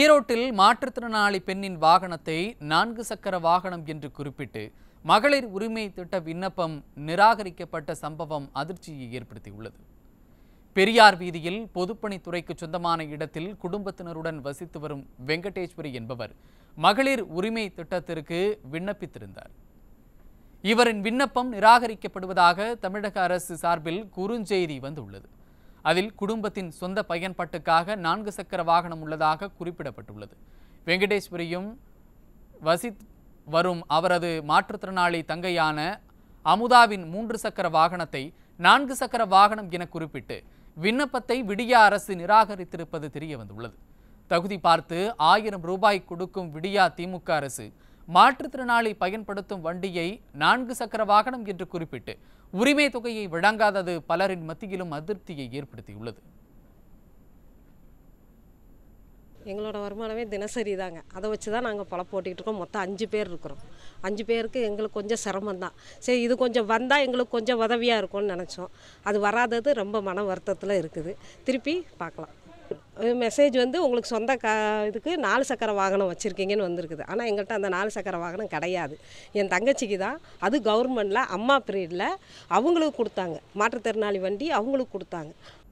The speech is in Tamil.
ஈரோட்டில் மாற்றுத்திறனாளி பெண்ணின் வாகனத்தை நான்கு சக்கர வாகனம் என்று குறிப்பிட்டு மகளிர் உரிமை திட்ட விண்ணப்பம் நிராகரிக்கப்பட்ட சம்பவம் அதிர்ச்சியை ஏற்படுத்தியுள்ளது பெரியார் வீதியில் பொதுப்பணித்துறைக்கு சொந்தமான இடத்தில் குடும்பத்தினருடன் வசித்து வரும் வெங்கடேஸ்வரி என்பவர் மகளிர் உரிமை திட்டத்திற்கு விண்ணப்பித்திருந்தார் இவரின் விண்ணப்பம் நிராகரிக்கப்படுவதாக தமிழக அரசு சார்பில் குறுஞ்செய்தி வந்துள்ளது அதில் குடும்பத்தின் சொந்த பயன்பாட்டுக்காக நான்கு சக்கர வாகனம் உள்ளதாக குறிப்பிடப்பட்டுள்ளது வெங்கடேஸ்வரியும் வசித் வரும் அவரது மாற்றுத்திறனாளி தங்கையான அமுதாவின் மூன்று சக்கர வாகனத்தை நான்கு சக்கர வாகனம் என குறிப்பிட்டு விண்ணப்பத்தை விடியா அரசு நிராகரித்திருப்பது தெரிய வந்துள்ளது தகுதி பார்த்து ஆயிரம் ரூபாய் கொடுக்கும் விடியா திமுக அரசு மாற்றுத்திறனாளி பயன்படுத்தும் வண்டியை நான்கு சக்கர வாகனம் என்று குறிப்பிட்டு உரிமை தொகையை வழங்காதது பலரின் மத்தியிலும் அதிருப்தியை ஏற்படுத்தியுள்ளது எங்களோட வருமானமே தினசரி தாங்க அதை வச்சு தான் நாங்கள் பழ போட்டிக்கிட்டு இருக்கோம் மொத்தம் அஞ்சு பேர் இருக்கிறோம் அஞ்சு பேருக்கு எங்களுக்கு கொஞ்சம் சிரமம் தான் சரி இது கொஞ்சம் வந்தால் எங்களுக்கு கொஞ்சம் உதவியாக இருக்கும்னு நினச்சோம் அது வராதது ரொம்ப மன வருத்தத்தில் இருக்குது திருப்பி பார்க்கலாம் மெசேஜ் வந்து உங்களுக்கு சொந்த கா இதுக்கு நாலு சக்கர வாகனம் வச்சுருக்கீங்கன்னு வந்திருக்குது ஆனால் எங்கள்கிட்ட அந்த நாலு சக்கர வாகனம் கிடையாது என் தங்கச்சிக்கு தான் அது கவர்மெண்டில் அம்மா பீரியடில் அவங்களுக்கு கொடுத்தாங்க மாற்றுத்திறனாளி வண்டி அவங்களுக்கு கொடுத்தாங்க